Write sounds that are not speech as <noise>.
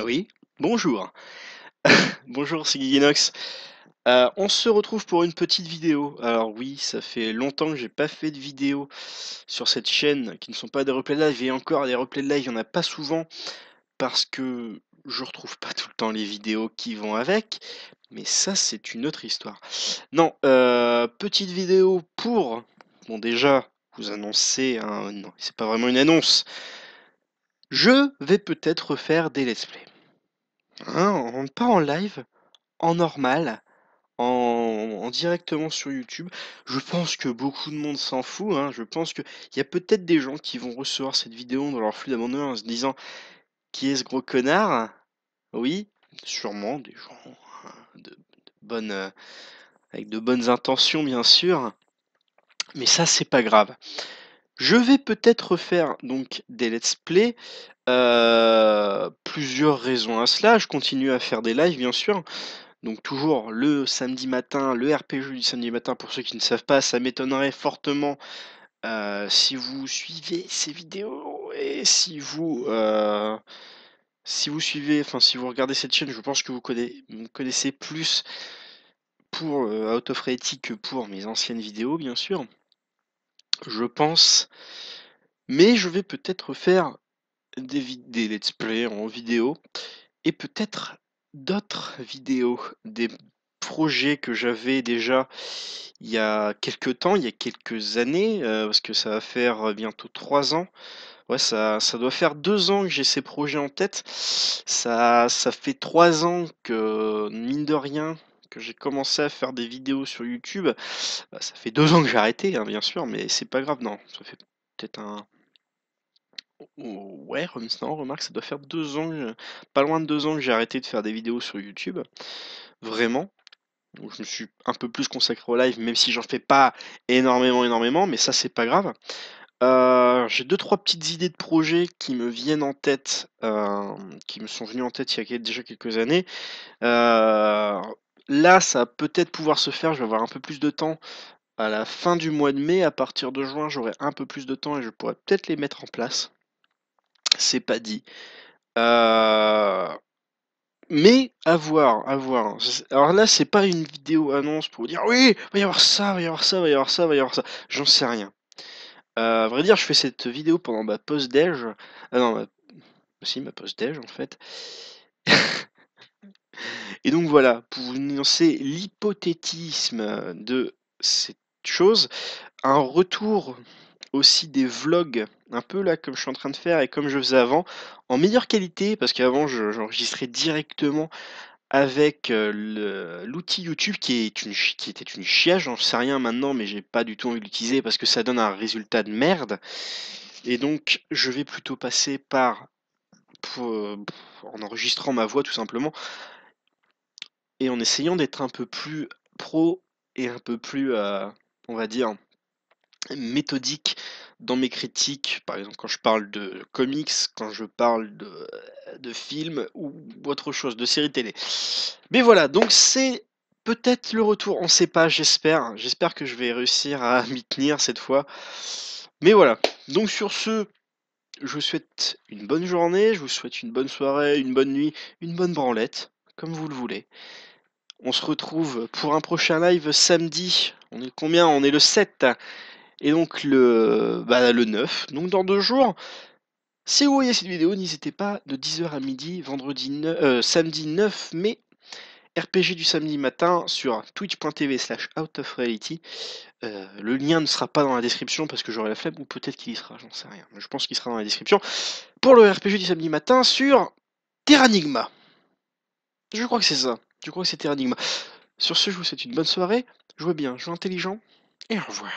Ah oui, bonjour. <laughs> Bonjour, c'est Guiguinox. Euh, on se retrouve pour une petite vidéo. Alors oui, ça fait longtemps que j'ai pas fait de vidéo sur cette chaîne qui ne sont pas des replays live et encore des replays live, il n'y en a pas souvent parce que je retrouve pas tout le temps les vidéos qui vont avec. Mais ça, c'est une autre histoire. Non, euh, petite vidéo pour, bon déjà, vous annoncer, un... non, c'est pas vraiment une annonce, je vais peut-être faire des let's play. Hein, pas en live, en normal, en, directement sur YouTube. Je pense que beaucoup de monde s'en fout. Hein. Je pense qu'il y a peut-être des gens qui vont recevoir cette vidéo dans leur flux d'abonnement en se disant Qui est ce gros connard Oui, sûrement des gens hein, de, euh, avec de bonnes intentions, bien sûr. Mais ça, c'est pas grave. Je vais peut-être faire donc des let's play. Euh, plusieurs raisons à cela. Je continue à faire des lives, bien sûr. Donc toujours le samedi matin, le RPG du samedi matin, pour ceux qui ne savent pas, ça m'étonnerait fortement euh, si vous suivez ces vidéos et si vous... Euh, si vous suivez, enfin si vous regardez cette chaîne, je pense que vous connaissez, connaissez plus pour Out of que pour mes anciennes vidéos, bien sûr je pense. Mais je vais peut-être faire des, let's play en vidéo et peut-être d'autres vidéos, des projets que j'avais déjà il y a quelques temps, il y a quelques années, euh, parce que ça va faire bientôt trois ans. Ouais, ça, ça doit faire deux ans que j'ai ces projets en tête. Ça, ça fait trois ans que, mine de rien, que j'ai commencé à faire des vidéos sur YouTube. Bah, ça fait deux ans que j'ai arrêté, hein, bien sûr, mais c'est pas grave, non. Ça fait peut-être un. Oh, oh, ouais, non, remarque, ça doit faire deux ans, euh, pas loin de deux ans que j'ai arrêté de faire des vidéos sur YouTube. Vraiment. Donc je me suis un peu plus consacré au live, même si j'en fais pas énormément, énormément, mais ça c'est pas grave. Euh, j'ai deux trois petites idées de projets qui me viennent en tête, euh, qui me sont venues en tête il y a déjà quelques années. Euh, Là, ça va peut-être pouvoir se faire. Je vais avoir un peu plus de temps à la fin du mois de mai. À partir de juin, j'aurai un peu plus de temps et je pourrai peut-être les mettre en place. C'est pas dit. Euh, mais à voir, à voir. Alors là, c'est pas une vidéo annonce pour vous dire oui, il va y avoir ça, va y avoir ça, va y avoir ça, va y avoir ça. J'en sais rien. Euh, vrai dire, je fais cette vidéo pendant ma pause déj. Ah non, ma... si ma pause déj en fait. Et donc voilà, pour vous énoncer l'hypothétisme de cette chose, un retour aussi des vlogs, un peu là comme je suis en train de faire et comme je faisais avant, en meilleure qualité, parce qu'avant j'enregistrais directement avec euh, l'outil YouTube qui, est une, qui était une chiage, j'en sais rien maintenant, mais j'ai pas du tout envie de l'utiliser parce que ça donne un résultat de merde. Et donc je vais plutôt passer par, euh, en enregistrant ma voix tout simplement, et en essayant d'être un peu plus pro et un peu plus, euh, on va dire, méthodique dans mes critiques, par exemple quand je parle de comics, quand je parle de, de films ou autre chose, de séries télé. Mais voilà, donc c'est peut-être le retour, on sait pas, j'espère. J'espère que je vais réussir à <laughs> m'y tenir cette fois. Mais voilà, donc sur ce, je vous souhaite une bonne journée, je vous souhaite une bonne soirée, une bonne nuit, une bonne branlette, comme vous le voulez. On se retrouve pour un prochain live samedi. On est combien On est le 7. Et donc le, bah, le 9. Donc dans deux jours. Si vous voyez cette vidéo, n'hésitez pas de 10h à midi, vendredi euh, samedi 9 mai, RPG du samedi matin sur twitch.tv slash out of reality. Euh, le lien ne sera pas dans la description parce que j'aurai la flemme, ou peut-être qu'il y sera, j'en sais rien. Je pense qu'il sera dans la description. Pour le RPG du samedi matin sur Terranigma. Je crois que c'est ça. Je crois que c'était énigme. Sur ce, je vous souhaite une bonne soirée, jouez bien, jouez intelligent, et au revoir.